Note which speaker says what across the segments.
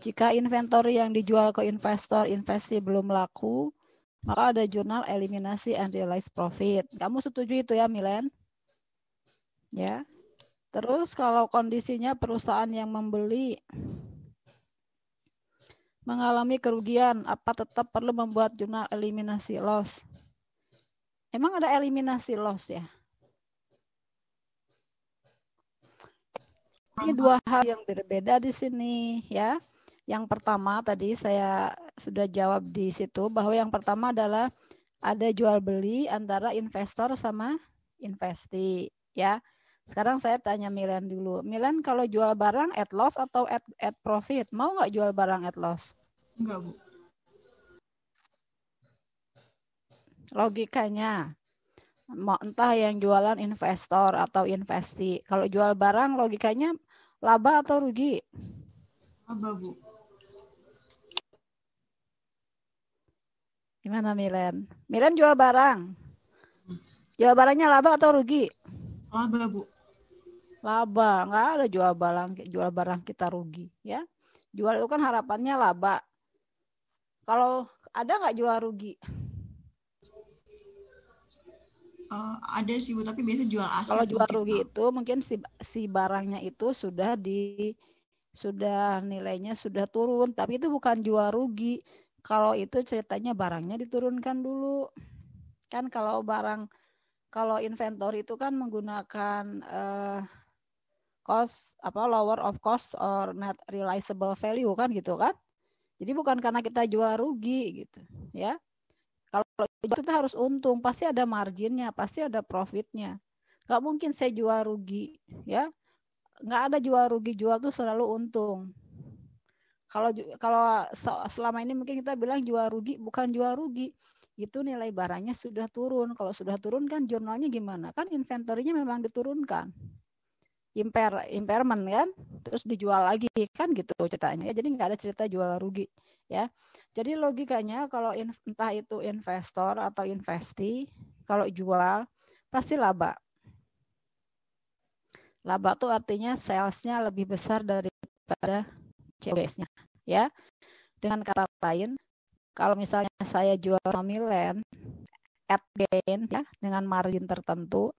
Speaker 1: Jika inventory yang dijual ke investor investasi belum laku, maka ada jurnal eliminasi and unrealized profit. Kamu setuju itu ya, Milen? Ya. Terus kalau kondisinya perusahaan yang membeli mengalami kerugian, apa tetap perlu membuat jurnal eliminasi loss? Emang ada eliminasi loss ya? Ini dua hal yang berbeda di sini ya. Yang pertama tadi saya sudah jawab di situ bahwa yang pertama adalah ada jual beli antara investor sama investi ya. Sekarang saya tanya Milan dulu. Milan kalau jual barang at loss atau at, at profit, mau nggak jual barang at loss? Enggak, Bu. Logikanya mau entah yang jualan investor atau investi. Kalau jual barang logikanya laba atau rugi? Laba, Bu. Gimana Milen? Milen jual barang. Jual barangnya laba atau rugi? Laba, Bu. Laba, nggak ada jual barang jual barang kita rugi, ya. Jual itu kan harapannya laba. Kalau ada nggak jual rugi? Uh, ada sih Bu, tapi biasanya jual aset. Kalau jual rugi itu mungkin si si barangnya itu sudah di sudah nilainya sudah turun, tapi itu bukan jual rugi kalau itu ceritanya barangnya diturunkan dulu. Kan kalau barang kalau inventory itu kan menggunakan uh, cost apa lower of cost or net realizable value kan gitu kan. Jadi bukan karena kita jual rugi gitu, ya. Kalau kita harus untung, pasti ada marginnya, pasti ada profitnya. nggak mungkin saya jual rugi, ya. nggak ada jual rugi, jual tuh selalu untung. Kalau kalau selama ini mungkin kita bilang jual rugi bukan jual rugi, itu nilai barangnya sudah turun. Kalau sudah turun kan jurnalnya gimana? Kan inventornya memang diturunkan. Impair, impairment kan, terus dijual lagi kan gitu ceritanya. Jadi nggak ada cerita jual rugi ya. Jadi logikanya kalau entah itu investor atau investi, kalau jual pasti laba. Laba tuh artinya salesnya lebih besar daripada COGS-nya ya. Dengan kata lain, kalau misalnya saya jual Land at gain ya dengan margin tertentu,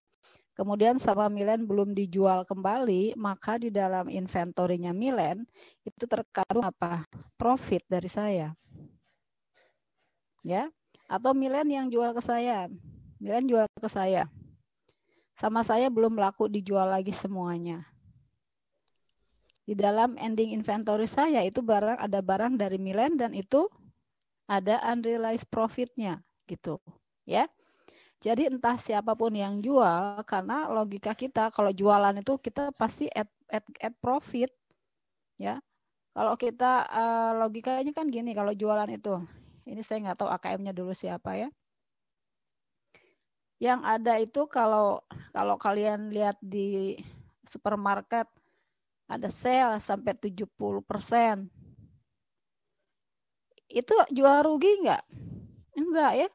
Speaker 1: kemudian sama Milen belum dijual kembali, maka di dalam inventorinya Milen itu terkandung apa? Profit dari saya. Ya, atau Milen yang jual ke saya. Milen jual ke saya. Sama saya belum laku dijual lagi semuanya di dalam ending inventory saya itu barang ada barang dari Milan dan itu ada unrealized profitnya gitu ya. Jadi entah siapapun yang jual karena logika kita kalau jualan itu kita pasti at at, at profit ya. Kalau kita uh, logikanya kan gini kalau jualan itu ini saya nggak tahu AKM-nya dulu siapa ya yang ada itu kalau kalau kalian lihat di supermarket ada sel sampai 70 persen. Itu jual rugi enggak? Enggak ya.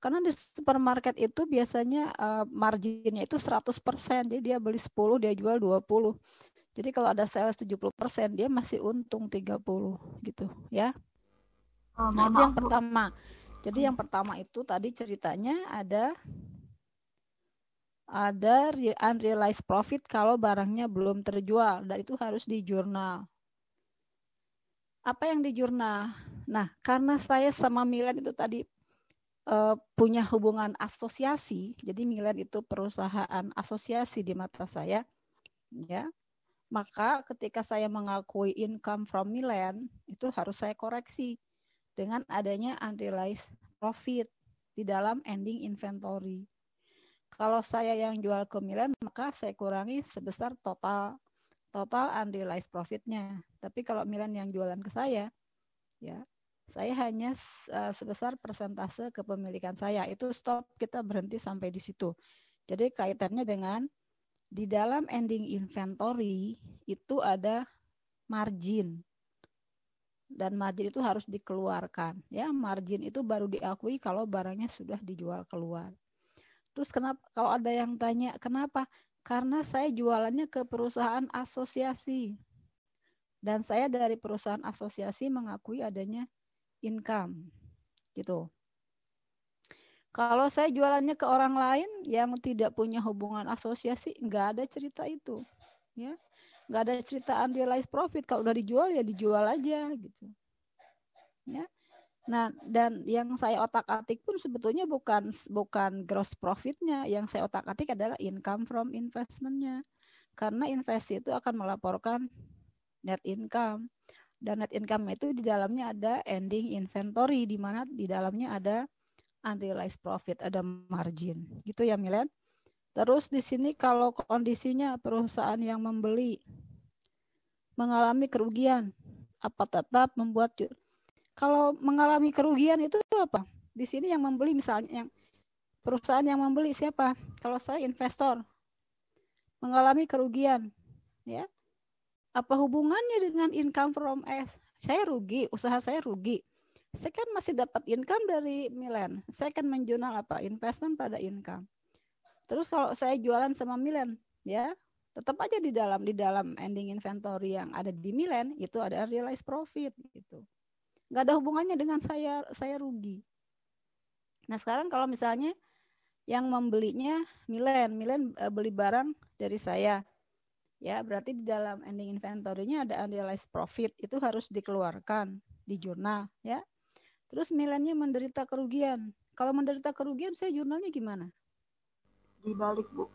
Speaker 1: Karena di supermarket itu biasanya eh, marginnya itu 100 persen. Jadi dia beli 10, dia jual 20. Jadi kalau ada sales 70 persen, dia masih untung 30 gitu ya. Oh, nah, itu yang pertama. Jadi hmm. yang pertama itu tadi ceritanya ada ada unrealized profit kalau barangnya belum terjual dan itu harus di jurnal. Apa yang di jurnal? Nah, karena saya sama Milan itu tadi uh, punya hubungan asosiasi, jadi Milan itu perusahaan asosiasi di mata saya, ya. Maka ketika saya mengakui income from Milan itu harus saya koreksi dengan adanya unrealized profit di dalam ending inventory. Kalau saya yang jual ke Milan, maka saya kurangi sebesar total total unrealized profitnya. Tapi kalau Milan yang jualan ke saya, ya saya hanya eh, sebesar persentase kepemilikan saya. Itu stop kita berhenti sampai di situ. Jadi kaitannya dengan di dalam ending inventory itu ada margin dan margin itu harus dikeluarkan ya margin itu baru diakui kalau barangnya sudah dijual keluar Terus kenapa kalau ada yang tanya kenapa? Karena saya jualannya ke perusahaan asosiasi. Dan saya dari perusahaan asosiasi mengakui adanya income. Gitu. Kalau saya jualannya ke orang lain yang tidak punya hubungan asosiasi, nggak ada cerita itu, ya, nggak ada cerita unrealized profit. Kalau udah dijual ya dijual aja gitu, ya. Nah, dan yang saya otak-atik pun sebetulnya bukan bukan gross profitnya, yang saya otak-atik adalah income from investmentnya. Karena investasi itu akan melaporkan net income dan net income itu di dalamnya ada ending inventory di mana di dalamnya ada unrealized profit, ada margin. Gitu ya, Milen. Terus di sini kalau kondisinya perusahaan yang membeli mengalami kerugian, apa tetap membuat kalau mengalami kerugian itu apa? Di sini yang membeli misalnya yang perusahaan yang membeli siapa? Kalau saya investor mengalami kerugian, ya. Apa hubungannya dengan income from S? Saya rugi, usaha saya rugi. Saya kan masih dapat income dari Milan. Saya akan menjunal apa? Investment pada income. Terus kalau saya jualan sama Milan, ya, tetap aja di dalam di dalam ending inventory yang ada di Milan itu ada realized profit gitu nggak ada hubungannya dengan saya saya rugi nah sekarang kalau misalnya yang membelinya Milen Milen e, beli barang dari saya ya berarti di dalam ending inventory-nya ada unrealized profit itu harus dikeluarkan di jurnal ya terus Milennya menderita kerugian kalau menderita kerugian saya jurnalnya gimana dibalik bu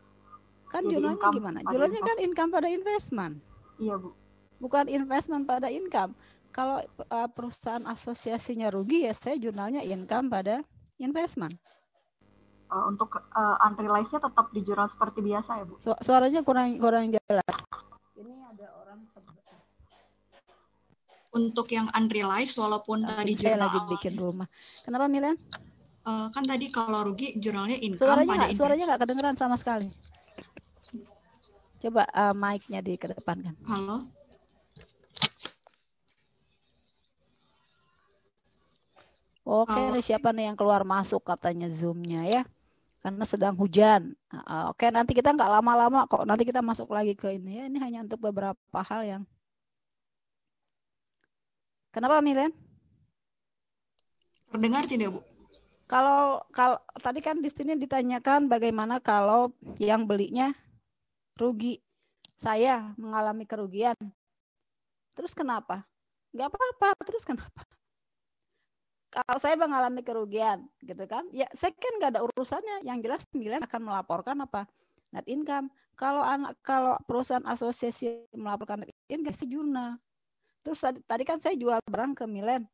Speaker 2: kan Jadi jurnalnya gimana? Jurnalnya kan
Speaker 1: income pada investment. Iya, Bu. Bukan investment pada income. Kalau uh, perusahaan asosiasinya rugi ya saya jurnalnya income pada investment. Uh, untuk uh, eh, unrealized-nya tetap di jurnal seperti biasa ya Bu. Su suaranya kurang kurang jelas. Ini ada orang Untuk yang unrealized walaupun uh, tadi saya lagi awal. bikin ya. rumah. Kenapa Milen? Uh, kan tadi kalau rugi jurnalnya income suaranya pada gak, suaranya nggak kedengeran sama sekali. Coba uh, mic-nya dikedepankan. Halo. Oke, okay, oh. siapa nih yang keluar masuk katanya zoomnya ya? Karena sedang hujan. Oke, okay, nanti kita nggak lama-lama kok. Nanti kita masuk lagi ke ini ya. Ini hanya untuk beberapa hal yang. Kenapa Milen? Terdengar tidak bu? Kalau kalau tadi kan di sini ditanyakan bagaimana kalau yang belinya rugi. Saya mengalami kerugian. Terus kenapa? Gak apa-apa. Terus kenapa? kalau saya mengalami kerugian gitu kan ya saya kan nggak ada urusannya yang jelas pemilihan akan melaporkan apa net income kalau anak kalau perusahaan asosiasi melaporkan net income sejurna terus tadi, kan saya jual barang ke Milen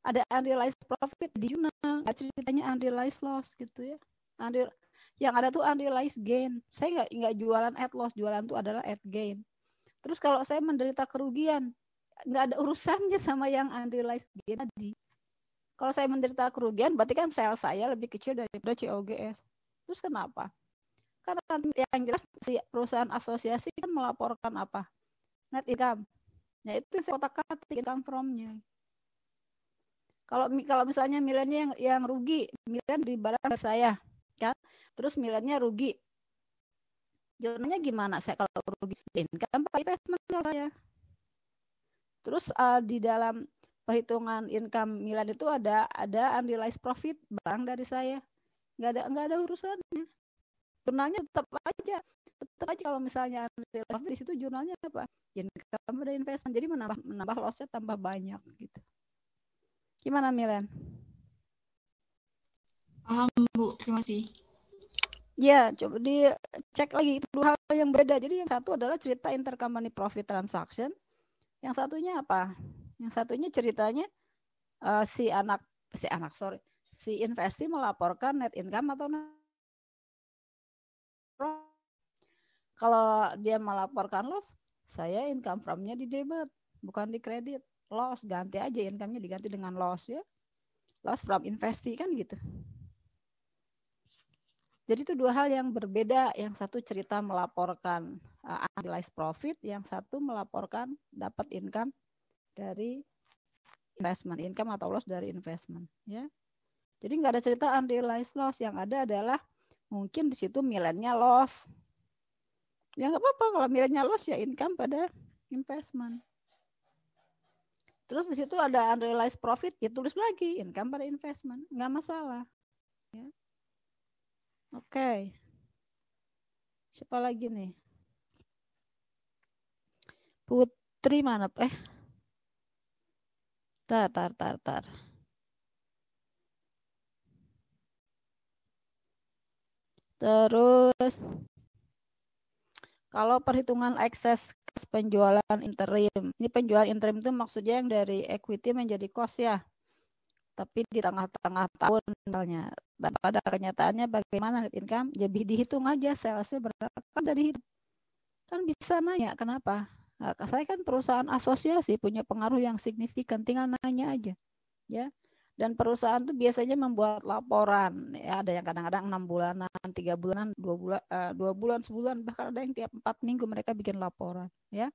Speaker 1: ada unrealized profit di jurnal Juna ceritanya unrealized loss gitu ya unreal yang ada tuh unrealized gain saya nggak nggak jualan at loss jualan tuh adalah at gain terus kalau saya menderita kerugian nggak ada urusannya sama yang unrealized gain tadi kalau saya menderita kerugian, berarti kan sel saya lebih kecil daripada COGS. Terus kenapa? Karena yang jelas si perusahaan asosiasi kan melaporkan apa? Net income. Nah itu yang saya kotak katik income fromnya. Kalau kalau misalnya milennya yang, yang rugi, milen di barang saya, kan? Terus milennya rugi. Jurnalnya gimana saya kalau rugi income investment saya? Terus uh, di dalam perhitungan income Milan itu ada ada unrealized profit barang dari saya nggak ada nggak ada urusannya jurnalnya tetap aja tetap aja kalau misalnya unrealized profit di situ jurnalnya apa ya, income dari investment jadi menambah menambah lossnya tambah banyak gitu gimana Milan paham bu terima kasih Ya, coba dicek lagi itu dua hal yang beda. Jadi yang satu adalah cerita intercompany profit transaction, yang satunya apa? Yang satunya ceritanya uh, si anak si anak sorry si investi melaporkan net income atau net kalau dia melaporkan loss, saya income from di debit, bukan di kredit. Loss ganti aja income-nya diganti dengan loss ya. Loss from investi kan gitu. Jadi itu dua hal yang berbeda. Yang satu cerita melaporkan uh, analyze profit, yang satu melaporkan dapat income dari investment income atau loss dari investment ya jadi nggak ada cerita unrealized loss yang ada adalah mungkin di situ milennya loss ya nggak apa-apa kalau milennya loss ya income pada investment terus di situ ada unrealized profit ya tulis lagi income pada investment nggak masalah ya oke okay. siapa lagi nih Putri mana eh Tar, tar, tar, tar. Terus, kalau perhitungan ekses penjualan interim, ini penjualan interim itu maksudnya yang dari equity menjadi cost ya, tapi di tengah-tengah tahun misalnya. Dan pada kenyataannya bagaimana net income? Ya, jadi dihitung aja salesnya berapa kan dari hidup. Kan bisa nanya kenapa? Eh, saya kan perusahaan asosiasi punya pengaruh yang signifikan, tinggal nanya aja, ya. Dan perusahaan tuh biasanya membuat laporan, ya ada yang kadang-kadang enam -kadang bulanan, tiga bulanan, dua bulan, eh, dua bulan, sebulan, bahkan ada yang tiap empat minggu mereka bikin laporan, ya.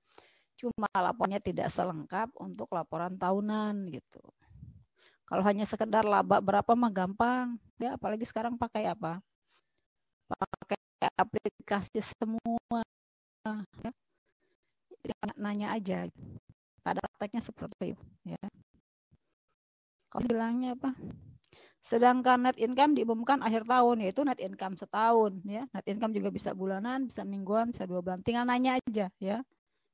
Speaker 1: Cuma laporannya tidak selengkap untuk laporan tahunan gitu. Kalau hanya sekedar laba berapa mah gampang, ya apalagi sekarang pakai apa? Pakai aplikasi semua, ya nanya aja pada prakteknya seperti itu ya kalau bilangnya apa sedangkan net income diumumkan akhir tahun yaitu net income setahun ya net income juga bisa bulanan bisa mingguan bisa dua bulan tinggal nanya aja ya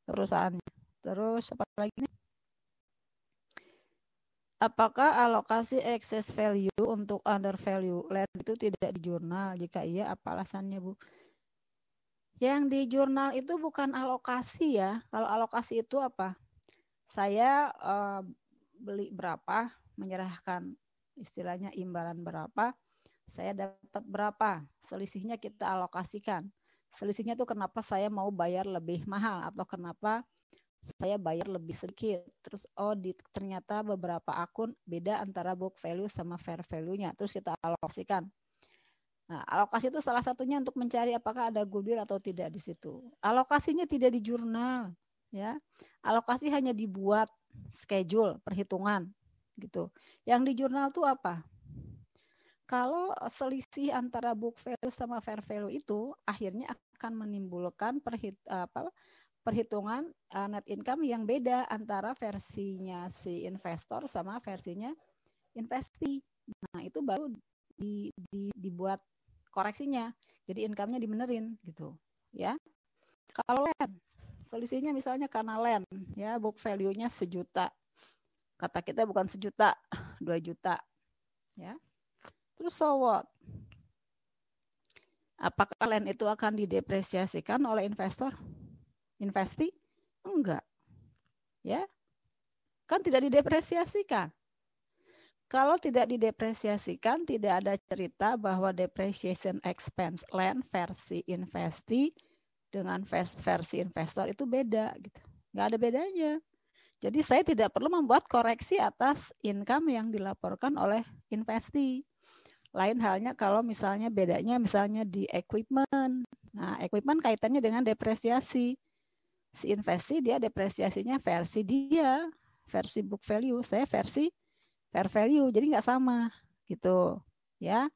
Speaker 1: Perusahaan. terus apa lagi nih? Apakah alokasi excess value untuk under value land itu tidak di jurnal? Jika iya, apa alasannya, Bu? Yang di jurnal itu bukan alokasi ya. Kalau alokasi itu apa? Saya uh, beli berapa, menyerahkan istilahnya imbalan berapa, saya dapat berapa, selisihnya kita alokasikan. Selisihnya itu kenapa saya mau bayar lebih mahal atau kenapa saya bayar lebih sedikit. Terus oh di, ternyata beberapa akun beda antara book value sama fair value-nya. Terus kita alokasikan. Nah, alokasi itu salah satunya untuk mencari apakah ada goodwill atau tidak di situ. Alokasinya tidak di jurnal, ya. Alokasi hanya dibuat schedule, perhitungan gitu. Yang di jurnal tuh apa? Kalau selisih antara book value sama fair value itu akhirnya akan menimbulkan perhit, apa, perhitungan e, net income yang beda antara versinya si investor sama versinya investi. Nah, itu baru di, di, dibuat koreksinya. Jadi income-nya dibenerin gitu, ya. Kalau land, solusinya misalnya karena land, ya book value-nya sejuta. Kata kita bukan sejuta, dua juta, ya. Terus so what? Apakah land itu akan didepresiasikan oleh investor? Investi? Enggak. Ya. Kan tidak didepresiasikan. Kalau tidak didepresiasikan, tidak ada cerita bahwa depreciation expense plan versi investi dengan versi investor itu beda gitu. Nggak ada bedanya. Jadi saya tidak perlu membuat koreksi atas income yang dilaporkan oleh investi. Lain halnya kalau misalnya bedanya misalnya di equipment. Nah, equipment kaitannya dengan depresiasi. Si investi dia depresiasinya versi dia, versi book value, saya versi fair value jadi nggak sama gitu ya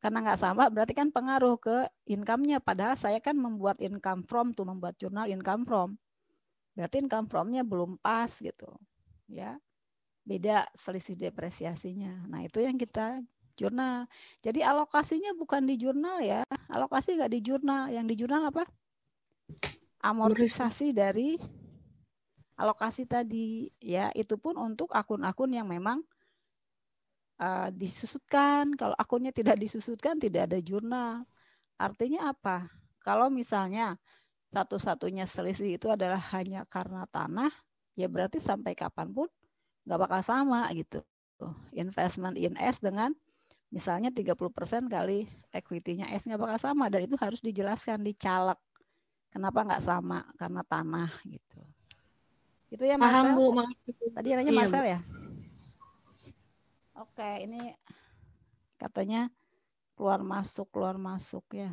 Speaker 1: karena nggak sama berarti kan pengaruh ke income-nya padahal saya kan membuat income from tuh membuat jurnal income from berarti income from-nya belum pas gitu ya beda selisih depresiasinya nah itu yang kita jurnal jadi alokasinya bukan di jurnal ya alokasi nggak di jurnal yang di jurnal apa amortisasi dari alokasi tadi ya itu pun untuk akun-akun yang memang uh, disusutkan. Kalau akunnya tidak disusutkan, tidak ada jurnal. Artinya apa? Kalau misalnya satu-satunya selisih itu adalah hanya karena tanah, ya berarti sampai kapanpun nggak bakal sama gitu. Investment in S dengan misalnya 30% kali equity-nya S nggak bakal sama dan itu harus dijelaskan dicalek Kenapa nggak sama? Karena tanah gitu. Itu ya Marcel. Paham, Bu. Tadi nanya iya, Marcel ya? Oke, okay, ini katanya keluar masuk, keluar masuk ya.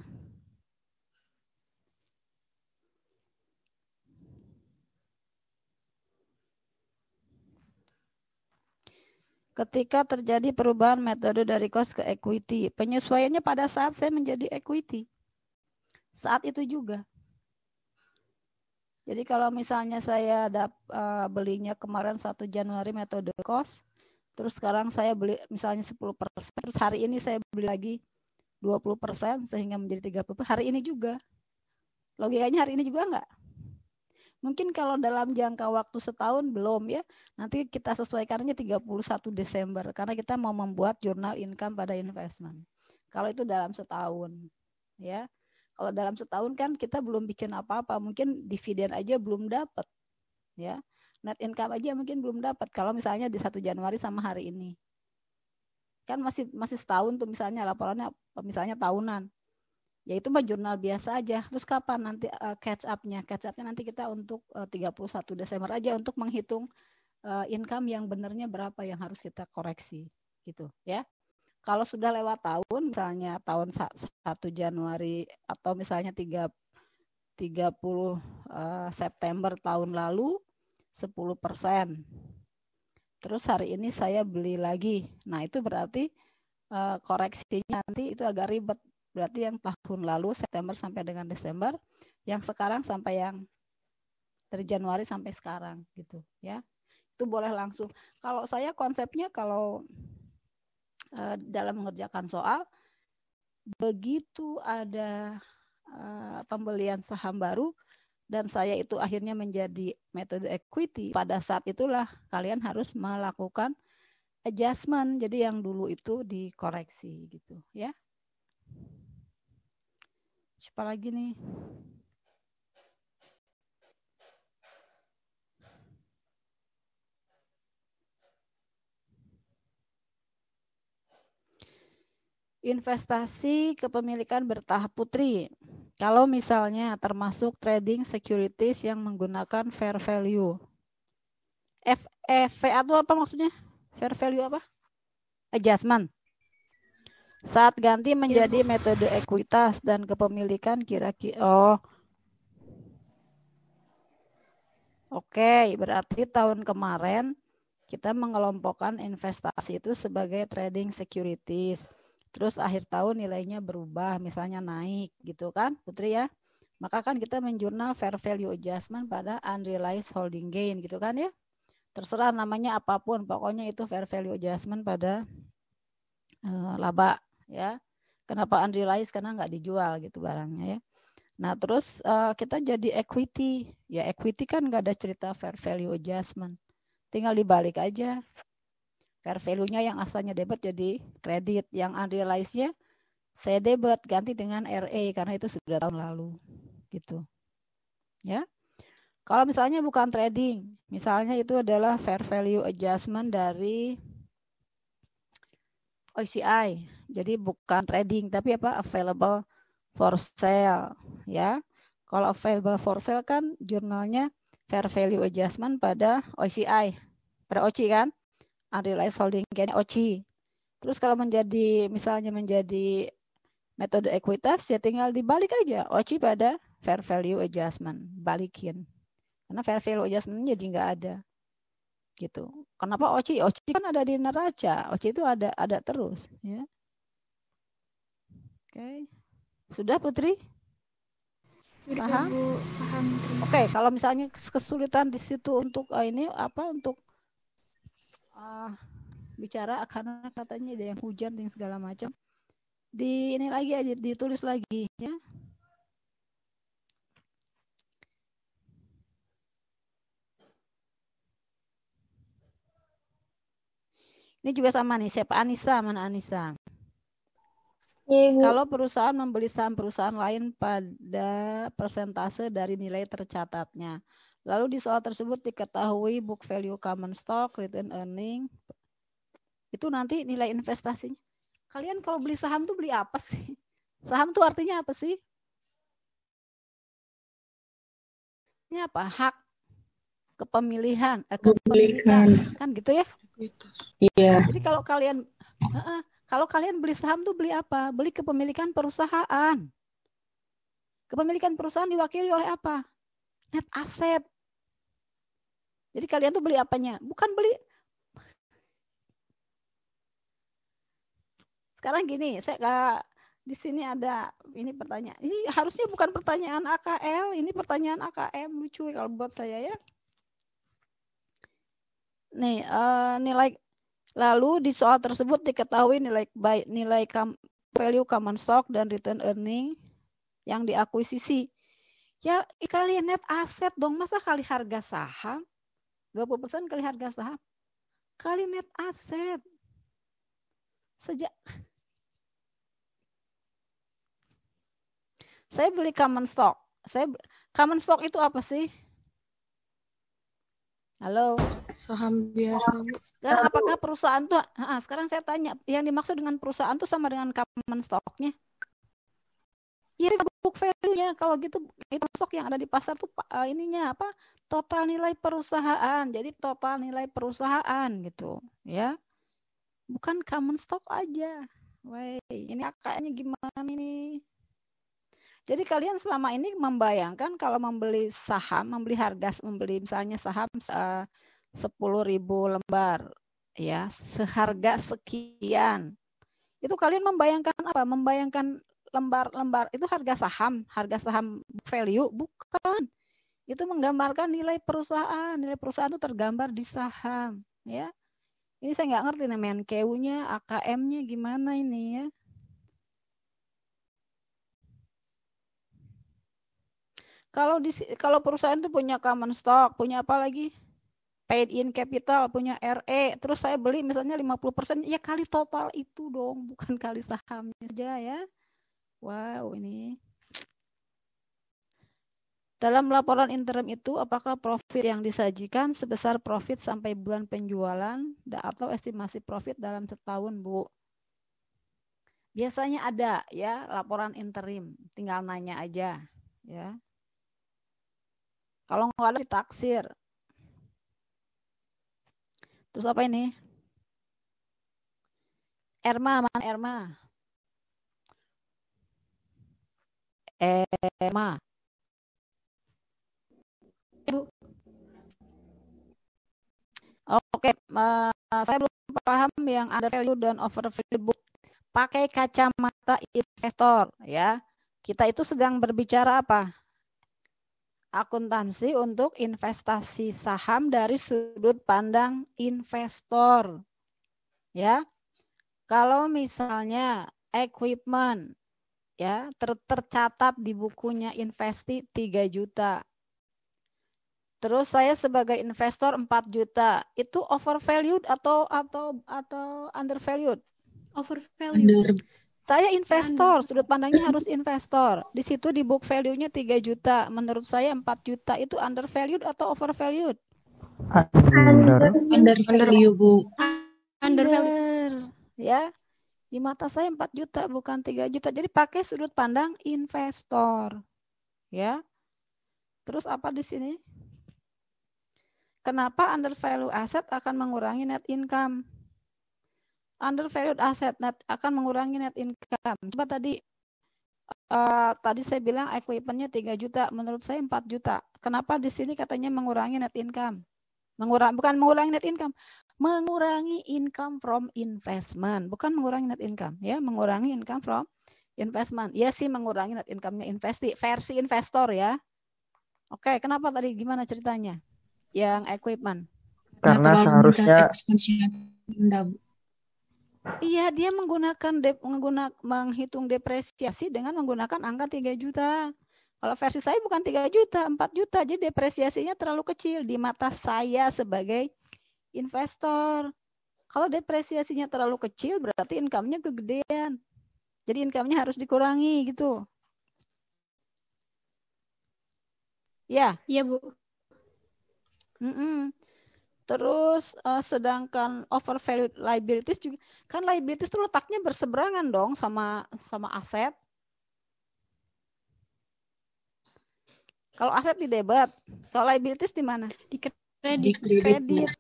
Speaker 1: Ketika terjadi perubahan metode dari cost ke equity, penyesuaiannya pada saat saya menjadi equity. Saat itu juga. Jadi kalau misalnya saya dap, eh, belinya kemarin 1 Januari metode cost, terus sekarang saya beli misalnya 10 persen, terus hari ini saya beli lagi 20 persen sehingga menjadi 30 persen, hari ini juga. Logikanya hari ini juga enggak? Mungkin kalau dalam jangka waktu setahun belum ya, nanti kita sesuaikannya 31 Desember karena kita mau membuat jurnal income pada investment. Kalau itu dalam setahun ya. Kalau dalam setahun kan kita belum bikin apa-apa, mungkin dividen aja belum dapat ya net income aja mungkin belum dapat kalau misalnya di satu Januari sama hari ini. Kan masih masih setahun tuh misalnya laporannya misalnya tahunan. Ya itu mah jurnal biasa aja. Terus kapan nanti uh, catch upnya Catch upnya nanti kita untuk eh, uh, 31 Desember aja untuk menghitung uh, income yang benarnya berapa yang harus kita koreksi gitu ya. Kalau sudah lewat tahun misalnya tahun 1 Januari atau misalnya 3 30 uh, September tahun lalu 10%. Terus hari ini saya beli lagi. Nah, itu berarti uh, koreksinya nanti itu agak ribet. Berarti yang tahun lalu September sampai dengan Desember, yang sekarang sampai yang dari Januari sampai sekarang gitu ya. Itu boleh langsung. Kalau saya konsepnya kalau uh, dalam mengerjakan soal begitu ada uh, pembelian saham baru, dan saya itu akhirnya menjadi metode equity pada saat itulah kalian harus melakukan adjustment jadi yang dulu itu dikoreksi gitu ya siapa lagi nih investasi kepemilikan bertahap putri kalau misalnya termasuk trading securities yang menggunakan fair value. F, eh, atau itu apa maksudnya? Fair value apa? Adjustment. Saat ganti menjadi iya. metode ekuitas dan kepemilikan kira-kira oh Oke, berarti tahun kemarin kita mengelompokkan investasi itu sebagai trading securities terus akhir tahun nilainya berubah misalnya naik gitu kan Putri ya maka kan kita menjurnal fair value adjustment pada unrealized holding gain gitu kan ya terserah namanya apapun pokoknya itu fair value adjustment pada
Speaker 2: uh, laba
Speaker 1: ya kenapa unrealized karena nggak dijual gitu barangnya ya nah terus uh, kita jadi equity ya equity kan nggak ada cerita fair value adjustment tinggal dibalik aja Fair value-nya yang asalnya debit jadi kredit, yang unrealized-nya saya debit ganti dengan RE karena itu sudah tahun lalu gitu. Ya. Kalau misalnya bukan trading, misalnya itu adalah fair value adjustment dari OCI. Jadi bukan trading tapi apa available for sale ya. Kalau available for sale kan jurnalnya fair value adjustment pada OCI, pada OCI kan unrealized holding gain OCI. Terus kalau menjadi misalnya menjadi metode ekuitas ya tinggal dibalik aja OCI pada fair value adjustment, balikin. Karena fair value adjustment jadi nggak ada. Gitu. Kenapa OCI? OCI kan ada di neraca. OCI itu ada ada terus, ya. Oke. Okay. Sudah Putri? paham? paham. Oke, okay, kalau misalnya kesulitan di situ untuk uh, ini apa untuk uh, bicara karena katanya ada yang hujan dan segala macam di ini lagi aja ditulis lagi ya Ini juga sama nih, siapa Anissa, mana Anissa? Kalau perusahaan membeli saham perusahaan lain pada persentase dari nilai tercatatnya. Lalu di soal tersebut diketahui book value common stock, return earning. Itu nanti nilai investasinya. Kalian kalau beli saham tuh beli apa sih? Saham tuh artinya apa sih? Ini apa? Hak kepemilihan, eh, kepemilikan. Kan gitu ya? Iya. Yeah. Jadi kalau kalian kalau kalian beli saham tuh beli apa? Beli kepemilikan perusahaan. Kepemilikan perusahaan diwakili oleh apa? Net aset jadi kalian tuh beli apanya? Bukan beli Sekarang gini, saya gak, eh, di sini ada ini pertanyaan. Ini harusnya bukan pertanyaan AKL, ini pertanyaan AKM lucu ya kalau buat saya ya. Nih, uh, nilai lalu di soal tersebut diketahui nilai baik nilai kam, value common stock dan return earning yang diakuisisi. Ya, kalian net aset dong, masa kali harga saham? 20% kali harga saham kali net aset. Sejak saya beli common stock. Saya common stock itu apa sih? Halo. Saham biasa. Karena apakah perusahaan tuh? Ah, sekarang saya tanya, yang dimaksud dengan perusahaan tuh sama dengan common stocknya? Iya, book value-nya kalau gitu itu yang ada di pasar tuh uh, ininya apa total nilai perusahaan jadi total nilai perusahaan gitu ya bukan common stock aja Wey, ini akaknya gimana ini jadi kalian selama ini membayangkan kalau membeli saham, membeli harga, membeli misalnya saham eh, sepuluh ribu lembar, ya seharga sekian. Itu kalian membayangkan apa? Membayangkan lembar-lembar itu harga saham, harga saham value bukan. Itu menggambarkan nilai perusahaan. Nilai perusahaan itu tergambar di saham, ya. Ini saya nggak ngerti namanya menkeu-nya, AKM-nya gimana ini ya. Kalau di kalau perusahaan itu punya common stock, punya apa lagi? Paid in capital, punya RE, terus saya beli misalnya 50%, ya kali total itu dong, bukan kali sahamnya saja ya. Wow, ini. Dalam laporan interim itu, apakah profit yang disajikan sebesar profit sampai bulan penjualan atau estimasi profit dalam setahun, Bu? Biasanya ada ya laporan interim, tinggal nanya aja ya. Kalau nggak ada ditaksir. Terus apa ini? Erma, mana Erma? Emma. Bu. Oke, uh, saya belum paham yang ada value dan over value Pakai kacamata investor ya. Kita itu sedang berbicara apa? Akuntansi untuk investasi saham dari sudut pandang investor. Ya. Kalau misalnya equipment ya ter tercatat di bukunya investi 3 juta. Terus saya sebagai investor 4 juta. Itu overvalued atau atau atau undervalued? Overvalued. Under. Saya investor, Under. sudut pandangnya harus investor. Di situ di book value-nya 3 juta. Menurut saya 4 juta itu undervalued atau overvalued?
Speaker 2: Under. Under. Under.
Speaker 1: Under. Under. Ya di mata saya 4 juta bukan 3 juta. Jadi pakai sudut pandang investor. Ya. Terus apa di sini? Kenapa undervalued asset akan mengurangi net income? Undervalued asset net akan mengurangi net income. Coba tadi uh, tadi saya bilang equipmentnya 3 juta, menurut saya 4 juta. Kenapa di sini katanya mengurangi net income? Mengurangi bukan mengurangi net income, mengurangi income from investment, bukan mengurangi net income ya, mengurangi income from investment. Ya sih mengurangi net income-nya investi versi investor ya. Oke, kenapa tadi gimana ceritanya? Yang equipment.
Speaker 3: Karena seharusnya
Speaker 1: Iya, dia menggunakan menggunakan menghitung depresiasi dengan menggunakan angka 3 juta. Kalau versi saya bukan 3 juta, 4 juta. Jadi depresiasinya terlalu kecil di mata saya sebagai investor. Kalau depresiasinya terlalu kecil berarti income-nya kegedean. Jadi income-nya harus dikurangi gitu. Ya. Iya, Bu. Mm -mm. Terus uh, sedangkan overvalued liabilities juga kan liabilities itu letaknya berseberangan dong sama sama aset. Kalau aset di debat, kalau liabilities di mana? Di kredit. Di kredit.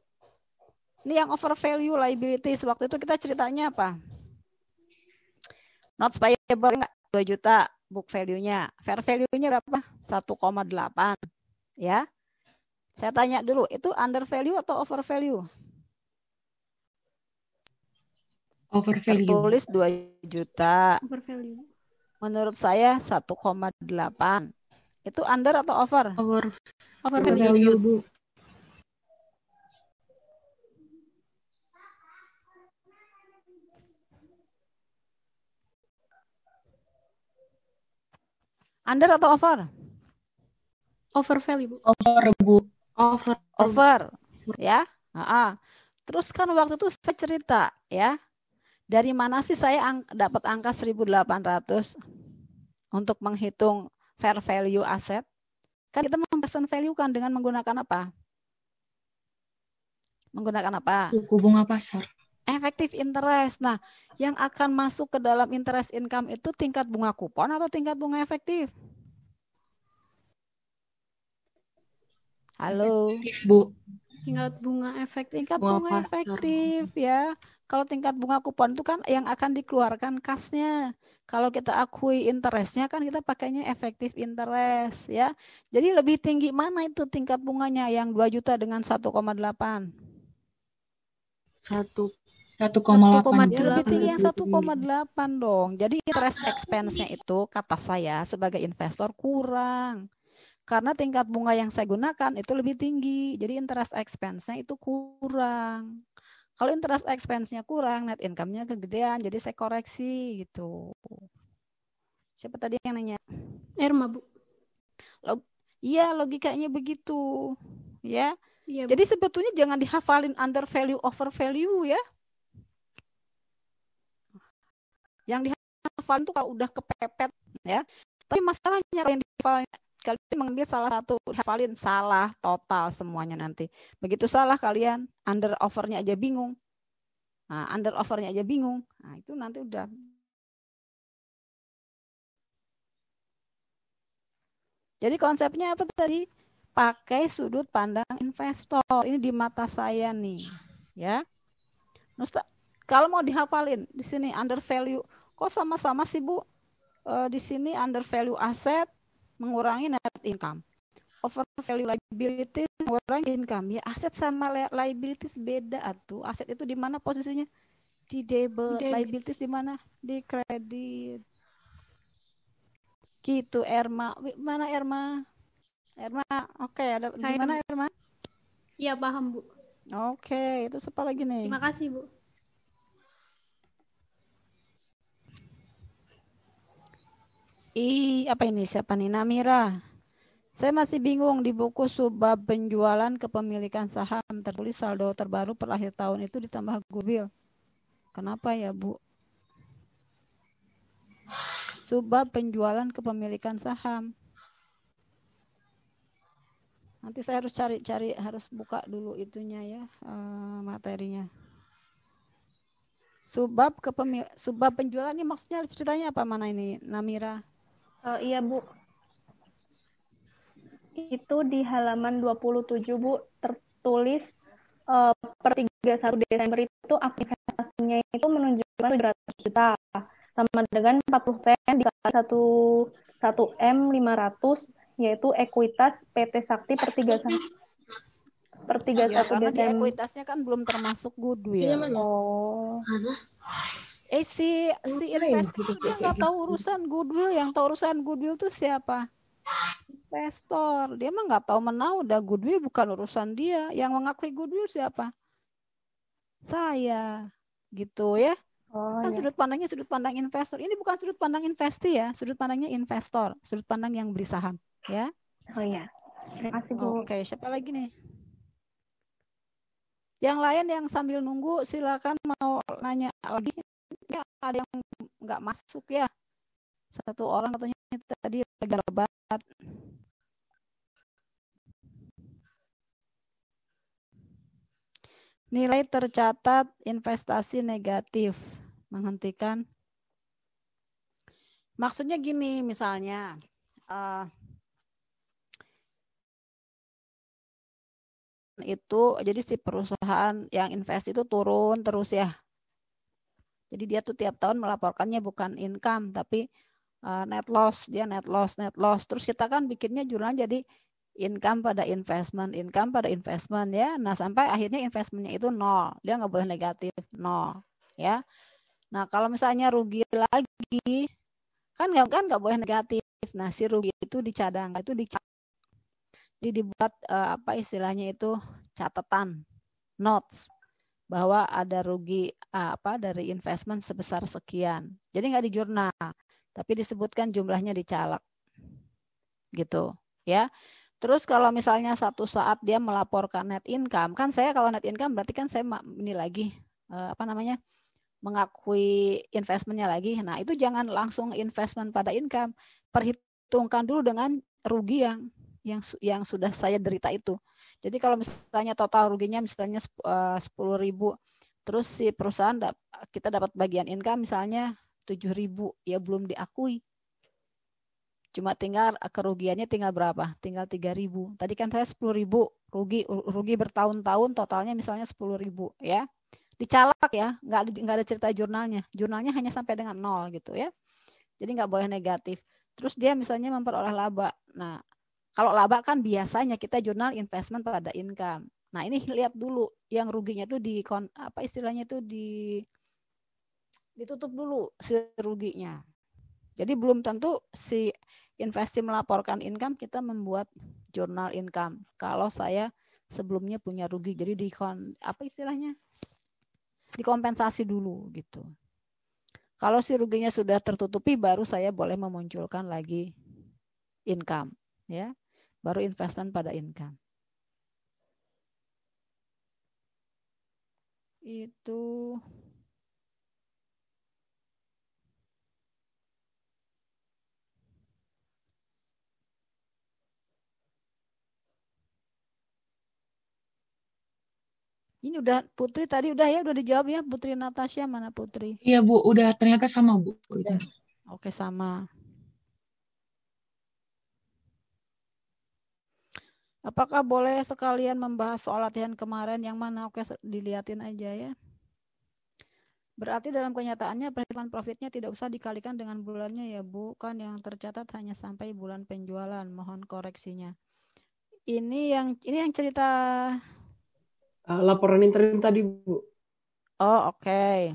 Speaker 1: Ini yang over value liabilities. Waktu itu kita ceritanya apa? Not payable enggak? 2 juta book value-nya. Fair value-nya berapa? 1,8. Ya. Saya tanya dulu, itu under value atau over value? Over value. Tertulis 2 juta. Over value. Menurut saya 1,8. Itu under atau over? Over. Over value, Bu. Under atau over? Over value, Bu.
Speaker 2: Over, Bu.
Speaker 1: Over. Over, ya. Ha-ha. Terus kan waktu itu saya cerita, ya. Dari mana sih saya ang- dapat angka 1800 untuk menghitung fair value aset? Kan kita mempresent value kan dengan menggunakan apa? Menggunakan apa?
Speaker 2: Suku bunga pasar
Speaker 1: efektif interest. Nah, yang akan masuk ke dalam interest income itu tingkat bunga kupon atau tingkat bunga efektif? Halo. Bu. Tingkat bunga efektif. Tingkat bunga, bunga efektif ya. Kalau tingkat bunga kupon itu kan yang akan dikeluarkan kasnya. Kalau kita akui interestnya kan kita pakainya efektif interest ya. Jadi lebih tinggi mana itu tingkat bunganya yang 2 juta dengan 1,8? satu
Speaker 2: satu koma delapan lebih tinggi yang satu koma
Speaker 1: delapan dong. Jadi interest expense-nya itu kata saya sebagai investor kurang. Karena tingkat bunga yang saya gunakan itu lebih tinggi. Jadi interest expense-nya itu kurang. Kalau interest expense-nya kurang, net income-nya kegedean. Jadi saya koreksi gitu. Siapa tadi yang nanya? Erma, Bu. Log iya, logikanya begitu ya. ya Jadi sebetulnya jangan dihafalin under value over value ya. Yang dihafalin itu kalau udah kepepet ya. Tapi masalahnya kalau yang dihafalin kalian mengambil salah satu hafalin salah total semuanya nanti. Begitu salah kalian under overnya aja bingung. Nah, under overnya aja bingung. Nah, itu nanti udah jadi konsepnya apa tadi? pakai sudut pandang investor. Ini di mata saya nih, ya. Nusta, kalau mau dihafalin di sini under value, kok sama-sama sih Bu? E, di sini under value aset mengurangi net income. Over value liability mengurangi income. Ya aset sama liabilities beda atuh. Aset itu di mana posisinya? Di debit, debit. liabilities di mana? Di kredit. Gitu Erma. Mana Erma? Erma, oke, okay, ada Saya... gimana Erma? Iya, paham, Bu. Oke, okay, itu siapa lagi nih? Terima kasih, Bu. I apa ini siapa nih Namira? Saya masih bingung di buku subbab penjualan kepemilikan saham tertulis saldo terbaru per akhir tahun itu ditambah gubil. Kenapa ya Bu? Subbab penjualan kepemilikan saham. Nanti saya harus cari-cari, harus buka dulu itunya ya eh, materinya. Subab ke pemil- penjualan ini maksudnya ceritanya apa mana ini, Namira? Uh, iya, Bu. Itu di halaman 27, Bu, tertulis uh, per
Speaker 3: 31 Desember itu aktivitasnya itu menunjukkan 700 juta sama dengan 40 persen di 1 1 M 500 yaitu Ekuitas
Speaker 1: PT Sakti Pertigasan Pertiga ya, satu karena ekuitasnya kan belum termasuk goodwill. Iya, oh. Eh si si investor gitu, dia nggak tahu urusan goodwill, yang tahu urusan goodwill tuh siapa? Investor. Dia mah nggak tahu menau udah goodwill bukan urusan dia. Yang mengakui goodwill siapa? Saya. Gitu ya. Oh, kan ya. sudut pandangnya sudut pandang investor. Ini bukan sudut pandang investi ya, sudut pandangnya investor, sudut pandang yang beli saham. Ya. Oh iya. Terima kasih Bu. Oke, okay. siapa lagi nih? Yang lain yang sambil nunggu silakan mau nanya lagi. Ya, ada yang nggak masuk ya. Satu orang katanya tadi lagi lebat. Nilai tercatat investasi negatif menghentikan. Maksudnya gini, misalnya uh, itu jadi si perusahaan yang invest itu turun terus ya. Jadi dia tuh tiap tahun melaporkannya bukan income tapi uh, net loss, dia net loss, net loss. Terus kita kan bikinnya jurnal jadi income pada investment, income pada investment ya. Nah sampai akhirnya investmentnya itu nol, dia nggak boleh negatif nol ya. Nah kalau misalnya rugi lagi kan nggak kan nggak boleh negatif. Nah si rugi itu dicadang itu dicadang. Jadi dibuat uh, apa istilahnya itu catatan notes bahwa ada rugi uh, apa dari investment sebesar sekian. Jadi nggak di jurnal, tapi disebutkan jumlahnya di calak. Gitu, ya. Terus kalau misalnya satu saat dia melaporkan net income, kan saya kalau net income berarti kan saya ini lagi uh, apa namanya mengakui investmentnya lagi. Nah itu jangan langsung investment pada income, perhitungkan dulu dengan rugi yang yang yang sudah saya derita itu. Jadi kalau misalnya total ruginya misalnya eh, sepuluh ribu, terus si perusahaan da kita dapat bagian income misalnya tujuh ribu, ya belum diakui. Cuma tinggal eh, kerugiannya tinggal berapa? Tinggal tiga ribu. Tadi kan saya sepuluh ribu rugi rugi bertahun-tahun totalnya misalnya sepuluh ribu ya dicalak ya nggak nggak ada cerita jurnalnya jurnalnya hanya sampai dengan nol gitu ya jadi nggak boleh negatif terus dia misalnya memperoleh laba nah kalau laba kan biasanya kita jurnal investment pada income. Nah, ini lihat dulu yang ruginya itu di apa istilahnya itu di ditutup dulu si ruginya. Jadi belum tentu si investi melaporkan income kita membuat jurnal income. Kalau saya sebelumnya punya rugi, jadi di apa istilahnya? dikompensasi dulu gitu. Kalau si ruginya sudah tertutupi baru saya boleh memunculkan lagi income ya baru investment pada income. Itu Ini udah Putri tadi udah ya udah dijawab ya Putri Natasha mana Putri?
Speaker 2: Iya Bu, udah ternyata sama Bu. Udah.
Speaker 1: Oke sama. Apakah boleh sekalian membahas soal latihan kemarin yang mana? Oke, diliatin aja ya. Berarti dalam kenyataannya perhitungan profitnya tidak usah dikalikan dengan bulannya ya Bu, kan yang tercatat hanya sampai bulan penjualan. Mohon koreksinya. Ini yang ini yang cerita uh, laporan interim tadi Bu. Oh, oke. Okay.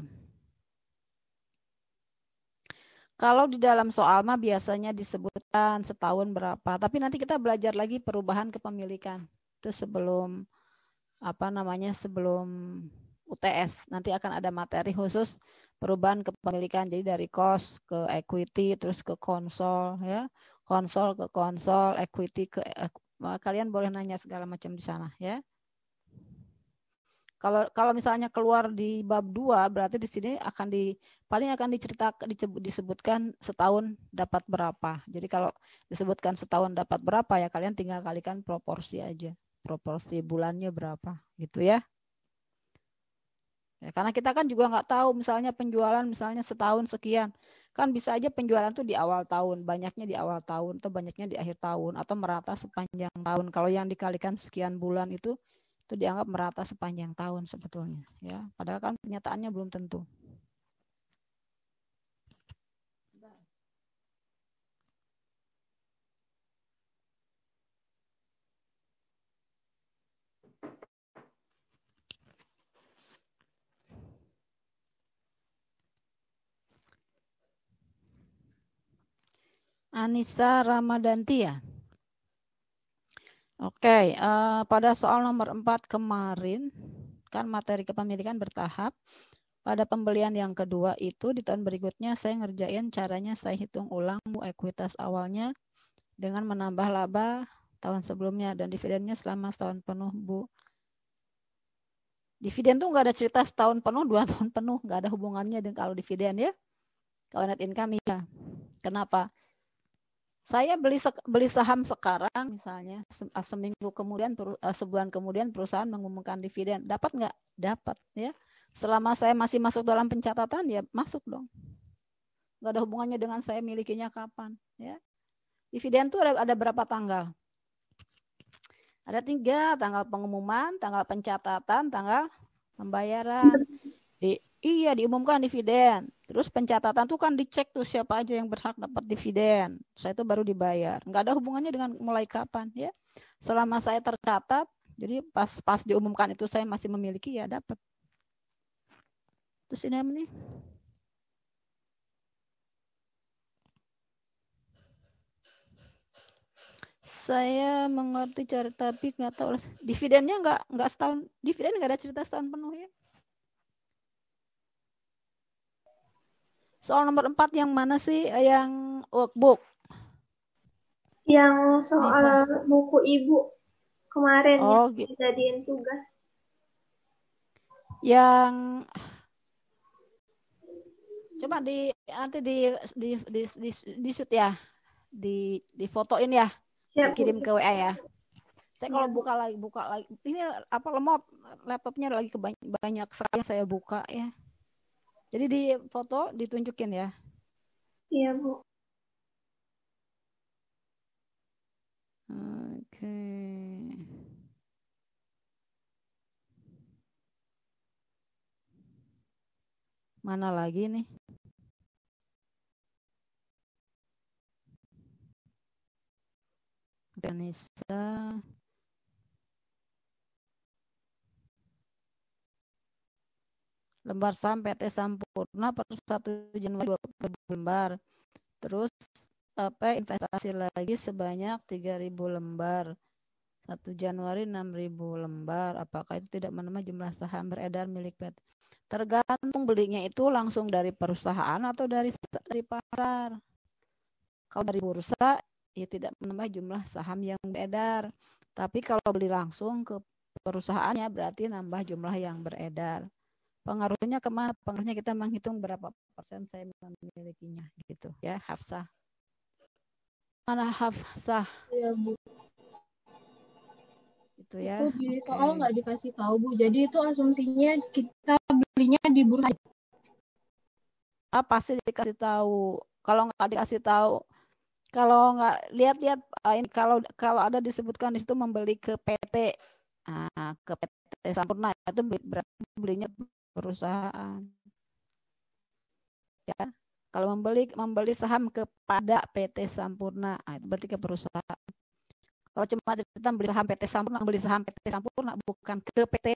Speaker 1: Kalau di dalam soal mah biasanya disebutkan setahun berapa, tapi nanti kita belajar lagi perubahan kepemilikan. Itu sebelum apa namanya sebelum UTS. Nanti akan ada materi khusus perubahan kepemilikan. Jadi dari cost ke equity terus ke konsol ya. Konsol ke konsol, equity ke eh, kalian boleh nanya segala macam di sana ya. Kalau kalau misalnya keluar di bab 2 berarti di sini akan di paling akan diceritakan disebutkan setahun dapat berapa. Jadi kalau disebutkan setahun dapat berapa ya kalian tinggal kalikan proporsi aja. Proporsi bulannya berapa gitu ya. Ya, karena kita kan juga nggak tahu misalnya penjualan misalnya setahun sekian. Kan bisa aja penjualan tuh di awal tahun, banyaknya di awal tahun atau banyaknya di akhir tahun atau merata sepanjang tahun. Kalau yang dikalikan sekian bulan itu itu dianggap merata sepanjang tahun sebetulnya ya padahal kan pernyataannya belum tentu Anissa Ramadanti ya? Oke, uh, pada soal nomor 4 kemarin kan materi kepemilikan bertahap. Pada pembelian yang kedua itu di tahun berikutnya saya ngerjain caranya saya hitung ulang bu ekuitas awalnya dengan menambah laba tahun sebelumnya dan dividennya selama setahun penuh bu. Dividen tuh nggak ada cerita setahun penuh, dua tahun penuh, nggak ada hubungannya dengan kalau dividen ya. Kalau net income ya. Kenapa? saya beli beli saham sekarang misalnya se ah, seminggu kemudian ah, sebulan kemudian perusahaan mengumumkan dividen dapat nggak dapat ya selama saya masih masuk dalam pencatatan ya masuk dong nggak ada hubungannya dengan saya milikinya kapan ya dividen tuh ada, ada berapa tanggal ada tiga tanggal pengumuman tanggal pencatatan tanggal pembayaran di Iya, diumumkan dividen. Terus pencatatan tuh kan dicek tuh siapa aja yang berhak dapat dividen. Saya itu baru dibayar. Nggak ada hubungannya dengan mulai kapan ya. Selama saya tercatat, jadi pas pas diumumkan itu saya masih memiliki ya dapat. Terus ini apa nih? Saya mengerti cara tapi nggak tahu dividennya nggak nggak setahun dividen nggak ada cerita setahun penuh ya. Soal nomor empat yang mana sih yang workbook? Yang soal Bisa. buku ibu kemarin oh, yang gitu.
Speaker 3: jadiin tugas.
Speaker 1: Yang coba di nanti di di di di, di shoot ya, di di fotoin ya, Siap, dikirim ke WA ya. Saya kalau iya. buka lagi buka lagi ini apa lemot laptopnya lagi kebanyak banyak sekali saya buka ya. Jadi di foto ditunjukin ya? Iya, Bu. Oke. Mana lagi nih? Danisa. lembar saham PT Sampurna per 1 Januari 20 lembar. Terus apa investasi lagi sebanyak 3000 lembar. 1 Januari 6000 lembar. Apakah itu tidak menambah jumlah saham beredar milik PT? E Tergantung belinya itu langsung dari perusahaan atau dari dari pasar. Kalau dari bursa ya tidak menambah jumlah saham yang beredar. Tapi kalau beli langsung ke perusahaannya berarti nambah jumlah yang beredar pengaruhnya kemana pengaruhnya kita menghitung berapa persen saya memilikinya gitu ya Hafsah mana Hafsah ya, Bu. itu ya itu di soal nggak
Speaker 3: okay. dikasih tahu Bu jadi itu asumsinya kita belinya di bursa
Speaker 1: ah pasti dikasih tahu kalau nggak dikasih tahu kalau nggak lihat-lihat ah, kalau kalau ada disebutkan di situ membeli ke PT nah, ke PT Sampurna itu beli, belinya perusahaan. Ya, kalau membeli membeli saham kepada PT Sampurna, ah, berarti ke perusahaan. Kalau cuma cerita beli saham PT Sampurna, beli saham PT Sampurna bukan ke PT.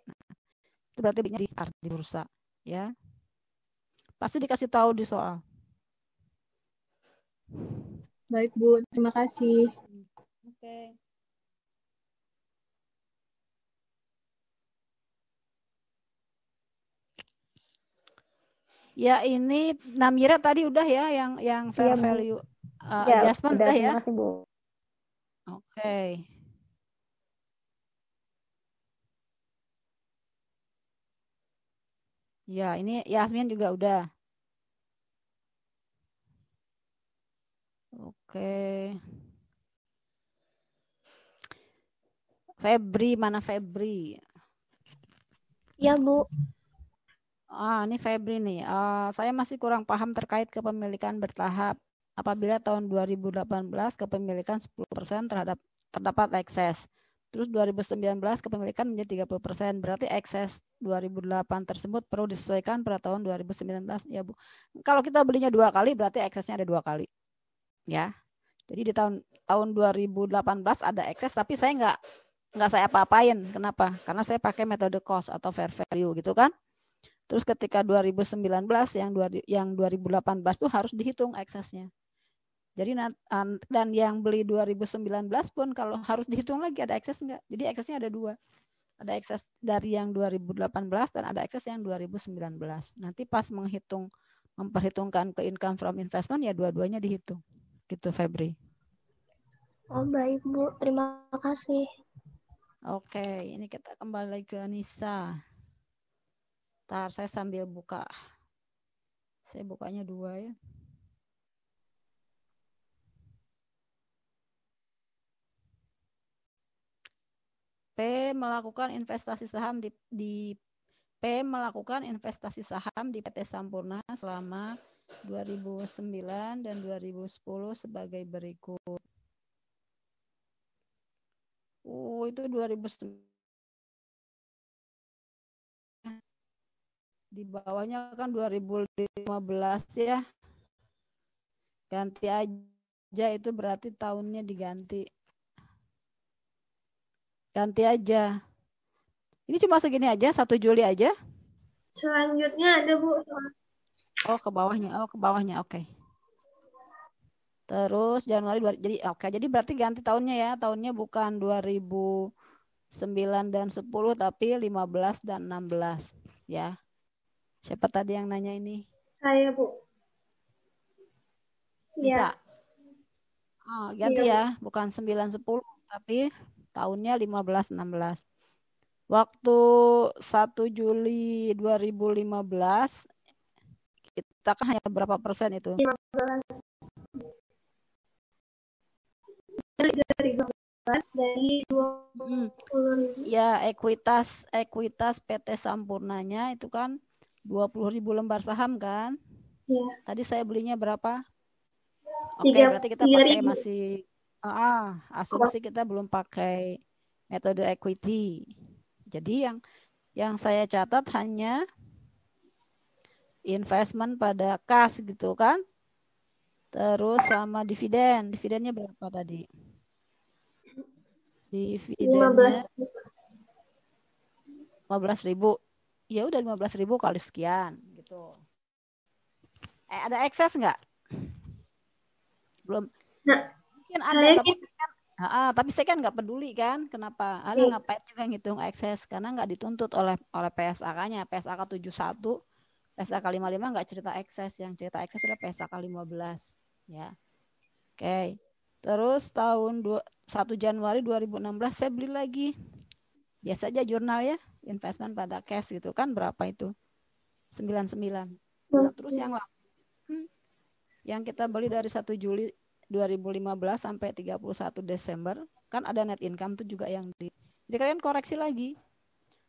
Speaker 1: itu berarti belinya di di bursa, ya. Pasti dikasih tahu di soal. Baik, Bu. Terima kasih. Oke. Okay. Ya ini Namira tadi udah ya yang yang iya, fair yeah, value uh, yeah, adjustment udah, ya.
Speaker 3: Oke.
Speaker 1: Okay. Ya, ini Yasmin juga udah. Oke. Febri, mana Febri? Ya, Bu. Ah, ini Febri nih. Uh, saya masih kurang paham terkait kepemilikan bertahap. Apabila tahun 2018 kepemilikan 10% terhadap terdapat ekses. Terus 2019 kepemilikan menjadi 30%. Berarti ekses 2008 tersebut perlu disesuaikan pada tahun 2019 ya, Bu. Kalau kita belinya dua kali berarti eksesnya ada dua kali. Ya. Jadi di tahun tahun 2018 ada ekses tapi saya nggak nggak saya apa-apain. Kenapa? Karena saya pakai metode cost atau fair value gitu kan. Terus ketika 2019 yang yang 2018 tuh harus dihitung eksesnya. Jadi dan yang beli 2019 pun kalau harus dihitung lagi ada ekses enggak? Jadi eksesnya ada dua. Ada ekses dari yang 2018 dan ada ekses yang 2019. Nanti pas menghitung memperhitungkan ke income from investment ya dua-duanya dihitung. Gitu Febri.
Speaker 3: Oh baik Bu,
Speaker 1: terima kasih. Oke, ini kita kembali ke Nisa. Ntar saya sambil buka. Saya bukanya dua ya. P melakukan investasi saham di, di P melakukan investasi saham di PT Sampurna selama 2009 dan 2010 sebagai berikut. Oh, itu 2009 di bawahnya kan 2015 ya ganti aja itu berarti tahunnya diganti ganti aja ini cuma segini aja satu Juli aja selanjutnya ada bu oh ke bawahnya oh ke bawahnya oke okay. terus Januari jadi oke okay, jadi berarti ganti tahunnya ya tahunnya bukan 2009 dan 10 tapi 15 dan 16 ya Siapa tadi yang nanya ini? Saya, Bu. Bisa? Ya. Oh, ganti ya. ya. Bukan 9-10, tapi tahunnya 15-16. Waktu 1 Juli 2015, kita kan hanya berapa persen itu? 15. Dari 2015 dari 20 hmm. Ya, ekuitas ekuitas PT Sampurnanya itu kan 20 ribu lembar saham kan? Iya. Tadi saya belinya berapa? Oke, okay, berarti kita pakai masih ah, asumsi kita belum pakai metode equity. Jadi yang yang saya catat hanya investment pada kas gitu kan. Terus sama dividen. Dividennya berapa tadi? Dividennya 15 ribu ya udah lima belas ribu kali sekian gitu eh ada ekses nggak belum ya,
Speaker 2: mungkin ada saya... tapi
Speaker 1: saya kan Ah, tapi saya kan nggak peduli kan, kenapa? Ada hmm. Iya. ngapain juga ngitung ekses karena nggak dituntut oleh oleh PSAK-nya. PSAK 71, PSAK 55 nggak cerita ekses, yang cerita ekses adalah PSAK 15, ya. Oke. Okay. Terus tahun 2, 1 Januari 2016 saya beli lagi biasa aja jurnal ya investment pada cash gitu kan berapa itu sembilan sembilan nah, terus yang lama hmm. yang kita beli dari 1 Juli 2015 sampai 31 Desember kan ada net income tuh juga yang di jadi kalian koreksi lagi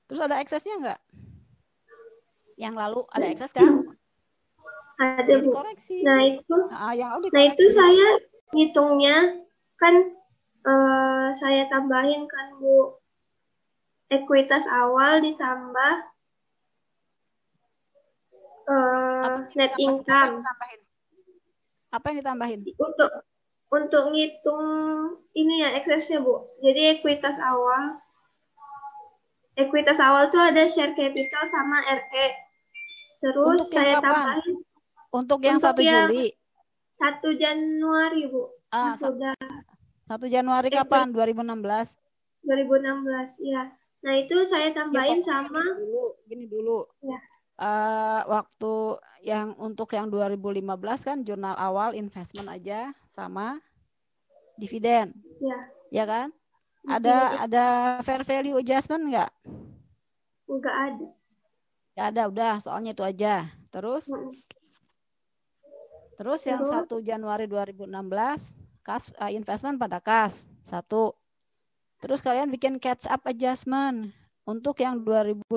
Speaker 1: terus ada eksesnya nggak yang lalu ada hmm. ekses kan ada bu. koreksi nah itu nah, yang lalu nah itu saya
Speaker 3: hitungnya kan uh, saya tambahin kan bu ekuitas awal ditambah uh, apa net income. Ditambahin? Apa yang ditambahin? Untuk untuk ngitung ini ya eksesnya bu. Jadi ekuitas awal ekuitas awal tuh ada share capital sama RE.
Speaker 1: Terus untuk saya tambahin untuk yang satu Juli. Satu Januari bu. Ah, sudah. Satu Januari kapan? 2016. 2016 ya. Nah itu saya ya, tambahin ya, sama gini dulu, gini dulu. Ya. Uh, waktu yang untuk yang 2015 kan jurnal awal investment aja sama dividen. Ya. Ya kan? Ada ya. ada fair value adjustment enggak? Enggak ada. Enggak ada, udah soalnya itu aja. Terus hmm. Terus yang Terus. 1 Januari 2016 kas uh, investment pada kas. Satu. Terus kalian bikin catch up adjustment untuk yang 2015.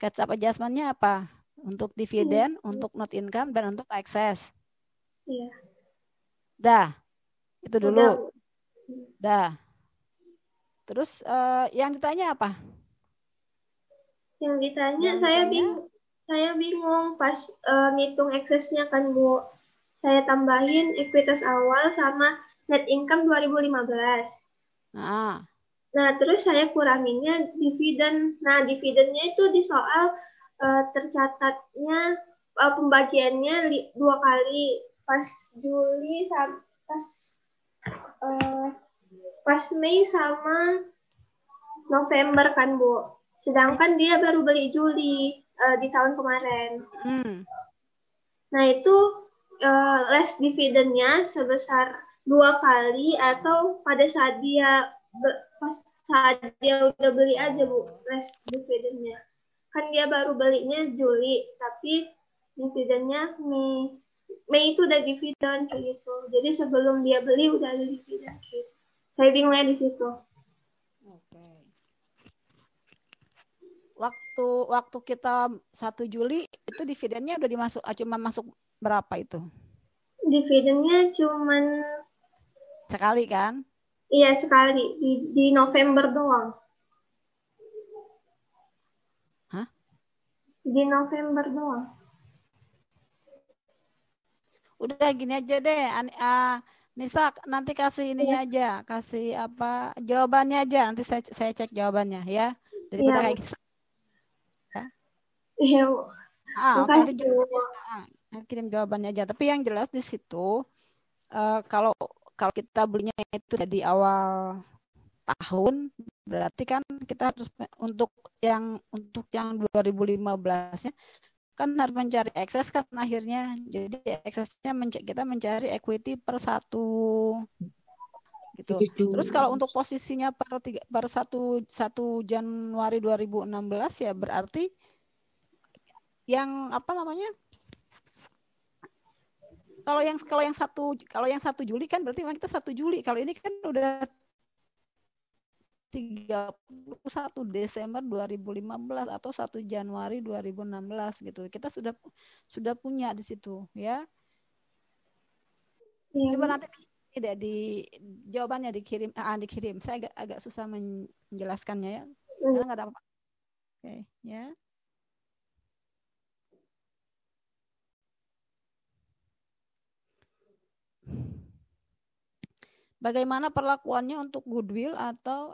Speaker 1: Catch up adjustmentnya apa? Untuk dividen, hmm. untuk not income, dan untuk excess. Iya. Dah, itu dulu. Udah. Dah. Terus uh, yang ditanya apa? Yang ditanya
Speaker 3: yang saya bingung. Saya bingung pas uh, ngitung excessnya kan Bu. Saya tambahin ekuitas awal sama net income 2015 Ah. Nah, terus saya kuranginnya dividen. Nah, dividennya itu di soal uh, tercatatnya uh, pembagiannya dua kali pas Juli sama pas uh, pas Mei sama November kan Bu. Sedangkan dia baru beli Juli uh, di tahun kemarin. Hmm. Nah itu uh, less dividennya sebesar dua kali atau pada saat dia pas saat dia udah beli aja bu rice dividennya kan dia baru belinya Juli tapi dividennya Mei Mei itu udah dividen kayak gitu jadi sebelum dia beli udah ada dividen gitu. savingnya di situ
Speaker 2: oke
Speaker 1: waktu waktu kita satu Juli itu dividennya udah dimasuk ah, cuma masuk berapa itu dividennya cuman Sekali kan? Iya sekali di,
Speaker 3: di November doang.
Speaker 1: Hah? Di November doang. Udah gini aja deh, An uh, Nisa nanti kasih ini ya. Iya. aja, kasih apa jawabannya aja nanti saya saya cek jawabannya ya. Jadi ya. kayak gitu. Ya. Iya. Ah, nanti jawabannya, ah, kirim jawabannya aja. Tapi yang jelas di situ uh, kalau kalau kita belinya itu di awal tahun berarti kan kita harus untuk yang untuk yang 2015-nya kan harus mencari excess kan akhirnya jadi excessnya menc kita mencari equity per satu gitu. Terus kalau untuk posisinya per tiga, per satu satu Januari 2016 ya berarti yang apa namanya kalau yang kalau yang satu kalau yang satu Juli kan berarti memang kita satu Juli. Kalau ini kan udah 31 Desember 2015 atau 1 Januari 2016 gitu. Kita sudah sudah punya di situ ya. ya. nanti tidak di jawabannya dikirim ah, dikirim. Saya agak agak susah menjelaskannya ya. Iya. Karena nggak ada apa. Oke, okay, ya. Bagaimana perlakuannya untuk goodwill atau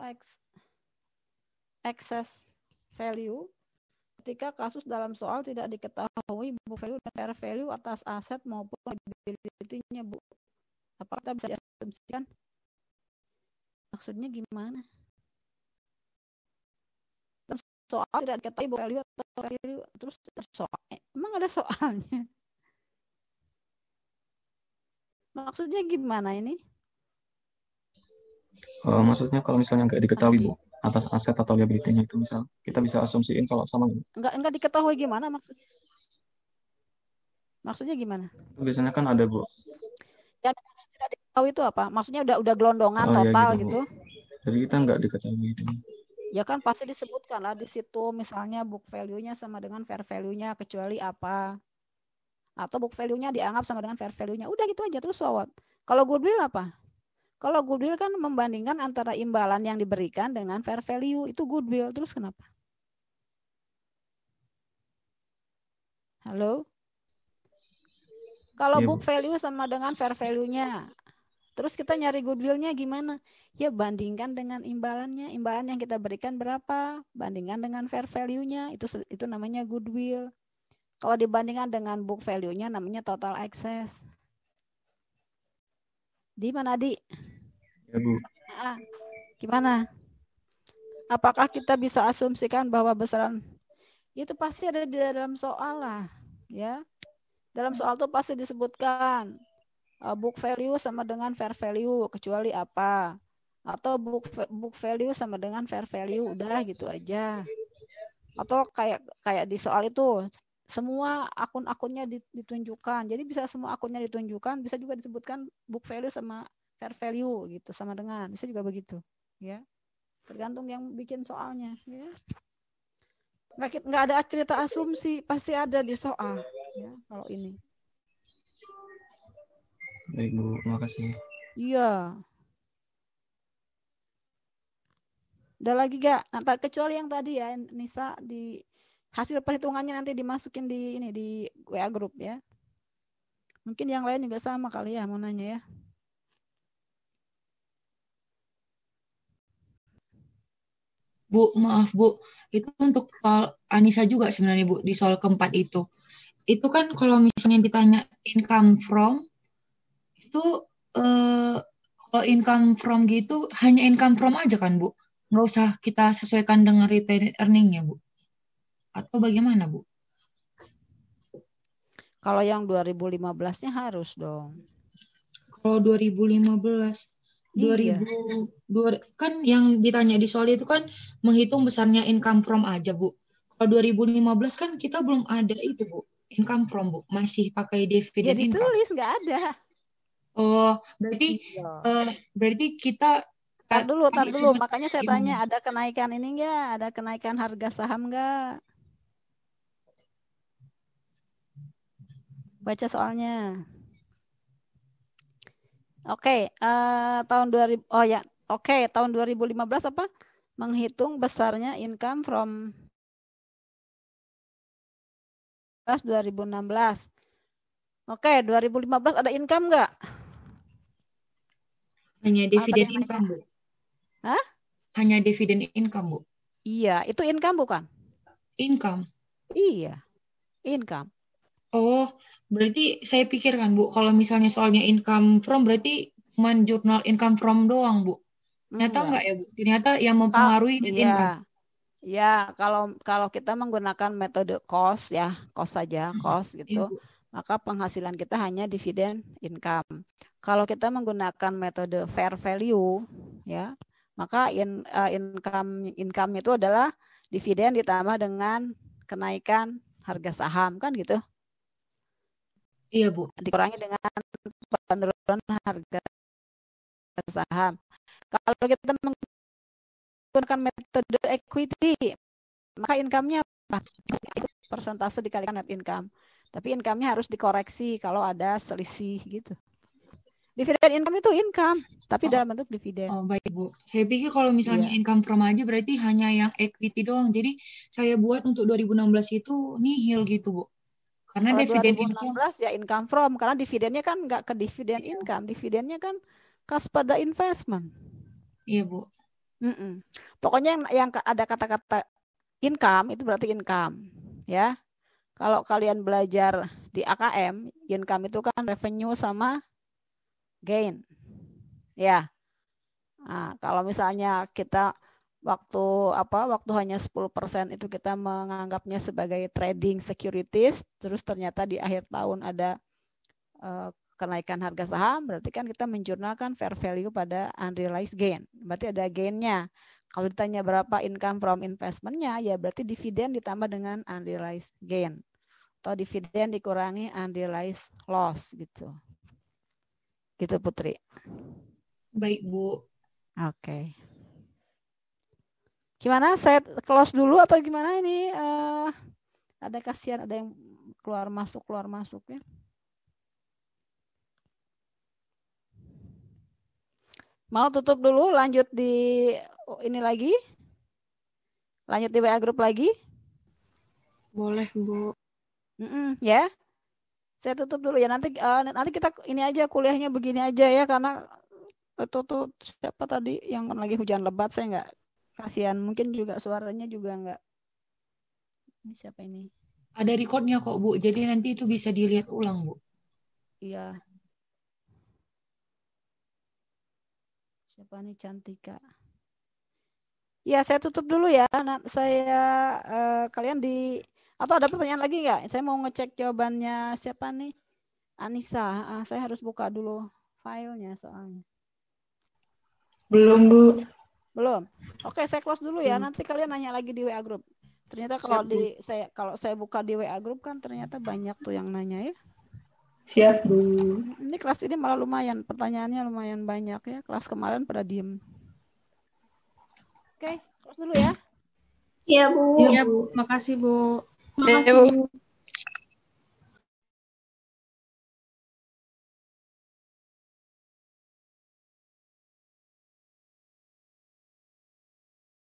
Speaker 1: excess value ketika kasus dalam soal tidak diketahui book value dan fair value atas aset maupun liability-nya, Bu. Apa kita bisa diasumsikan? Maksudnya gimana? soal tidak diketahui book value atau fair value terus soal eh, emang ada soalnya. Maksudnya gimana ini?
Speaker 2: uh, maksudnya kalau misalnya nggak diketahui bu atas aset atau liability-nya itu misal kita bisa asumsiin kalau sama
Speaker 1: nggak nggak diketahui gimana maksudnya maksudnya gimana
Speaker 2: biasanya kan ada bu
Speaker 1: yang tidak diketahui itu apa maksudnya udah udah gelondongan oh, iya total ya gitu, gitu.
Speaker 2: jadi
Speaker 3: kita nggak diketahui itu
Speaker 1: ya kan pasti disebutkan lah di situ misalnya book value-nya sama dengan fair value-nya kecuali apa atau book value-nya dianggap sama dengan fair value-nya udah gitu aja terus soal kalau kalau goodwill apa kalau goodwill kan membandingkan antara imbalan yang diberikan dengan fair value itu goodwill. Terus kenapa? Halo? Kalau ya, book value sama dengan fair value-nya. Terus kita nyari goodwill-nya gimana? Ya bandingkan dengan imbalannya. Imbalan yang kita berikan berapa? Bandingkan dengan fair value-nya. Itu itu namanya goodwill. Kalau dibandingkan dengan book value-nya namanya total access. Di mana Adi?
Speaker 3: Ya Bu. Ah,
Speaker 1: gimana? Apakah kita bisa asumsikan bahwa besaran itu pasti ada di dalam soal lah, ya? Dalam soal itu pasti disebutkan uh, book value sama dengan fair value kecuali apa? Atau book book value sama dengan fair value udah gitu aja. Atau kayak kayak di soal itu semua akun-akunnya ditunjukkan. Jadi bisa semua akunnya ditunjukkan, bisa juga disebutkan book value sama fair value gitu, sama dengan. Bisa juga begitu, ya. Tergantung yang bikin soalnya, ya. Nggak, nggak ada cerita asumsi, pasti ada di soal, ya, kalau ini.
Speaker 3: Baik, Bu. Makasih.
Speaker 1: Iya. udah lagi gak? Nah, kecuali yang tadi ya, Nisa di hasil perhitungannya nanti dimasukin di ini di WA group ya. Mungkin yang lain juga sama kali ya mau nanya ya.
Speaker 2: Bu, maaf Bu, itu untuk soal Anissa juga sebenarnya Bu, di soal keempat itu. Itu kan kalau misalnya ditanya income from, itu eh, kalau income from gitu hanya income from aja kan Bu? Nggak usah kita sesuaikan dengan retained earning ya Bu? atau bagaimana Bu?
Speaker 1: Kalau yang 2015-nya harus dong.
Speaker 2: Kalau 2015 iya. 2000 dua, kan yang ditanya di soal itu kan menghitung besarnya income from aja Bu. Kalau 2015 kan kita belum ada itu Bu, income from Bu, masih pakai dividend. Jadi income. tulis nggak ada. Oh, berarti iya. uh, berarti kita Tar dulu, tar dulu. Makanya saya tanya, ada
Speaker 1: kenaikan ini enggak? Ada kenaikan harga saham enggak? Baca soalnya. Oke, okay, uh, eh, tahun 2000 oh ya, oke, okay, tahun 2015 apa? Menghitung besarnya income from 2016. Oke, okay, 2015 ada income
Speaker 2: nggak? Hanya dividen income, Bu. Hah? Hanya dividen income, Bu. Iya, itu income bukan? Income. Iya, income. Oh, berarti saya pikirkan Bu, kalau misalnya soalnya income from berarti cuma jurnal income from doang Bu.
Speaker 1: Ternyata enggak, iya. enggak
Speaker 2: ya Bu? Ternyata yang mempengaruhi oh, iya. income.
Speaker 1: Ya, kalau kalau kita menggunakan metode cost ya, cost saja, cost gitu, ya, maka penghasilan kita hanya dividen income. Kalau kita menggunakan metode fair value ya, maka in, uh, income income itu adalah dividen ditambah dengan kenaikan harga saham kan gitu. Iya, Bu. Dikurangi dengan
Speaker 2: penurunan harga saham. Kalau kita menggunakan metode equity, maka income-nya apa?
Speaker 1: Persentase dikalikan net income. Tapi income-nya harus dikoreksi kalau ada selisih gitu.
Speaker 2: Dividen income itu income, tapi oh. dalam bentuk dividen. Oh baik Bu, saya pikir kalau misalnya yeah. income from aja berarti hanya yang equity doang. Jadi saya buat untuk 2016 itu nihil gitu Bu. Karena Kalau dividen 2016 income. ya income from karena dividennya kan nggak ke
Speaker 1: dividen iya. income, dividennya kan kas pada investment. Iya bu. Mm -mm. Pokoknya yang, yang ada kata-kata income itu berarti income, ya. Kalau kalian belajar di AKM, income itu kan revenue sama gain, ya. Nah, kalau misalnya kita waktu apa waktu hanya 10% itu kita menganggapnya sebagai trading securities terus ternyata di akhir tahun ada uh, kenaikan harga saham berarti kan kita menjurnalkan fair value pada unrealized gain berarti ada gainnya kalau ditanya berapa income from investmentnya ya berarti dividen ditambah dengan unrealized gain atau dividen dikurangi unrealized loss gitu gitu Putri baik Bu oke okay. Gimana? Saya close dulu atau gimana ini? Uh, ada kasihan ada yang keluar masuk keluar masuk ya. Mau tutup dulu, lanjut di oh, ini lagi. Lanjut di WA grup lagi. Boleh, Bu. Mm -mm, ya. Saya tutup dulu ya. Nanti uh, nanti kita ini aja kuliahnya begini aja ya karena itu eh, tuh siapa tadi yang lagi hujan lebat saya nggak kasihan mungkin juga suaranya juga nggak ini siapa ini
Speaker 2: ada recordnya kok bu jadi nanti itu bisa dilihat ulang bu
Speaker 1: iya siapa nih cantika ya saya tutup dulu ya anak saya uh, kalian di atau ada pertanyaan lagi nggak saya mau ngecek jawabannya siapa nih Anissa uh, saya harus buka dulu filenya soalnya belum bu belum. Oke, okay, saya close dulu ya. Hmm. Nanti kalian nanya lagi di WA group. Ternyata kalau Siap, di Bu. saya kalau saya buka di WA group kan ternyata banyak tuh yang nanya ya. Siap, Bu. Ini kelas ini malah lumayan pertanyaannya lumayan banyak ya. Kelas kemarin pada diem. Oke, okay, close dulu ya. Siap Bu. Iya, Bu. Makasih, Bu.
Speaker 3: Makasih, Bu.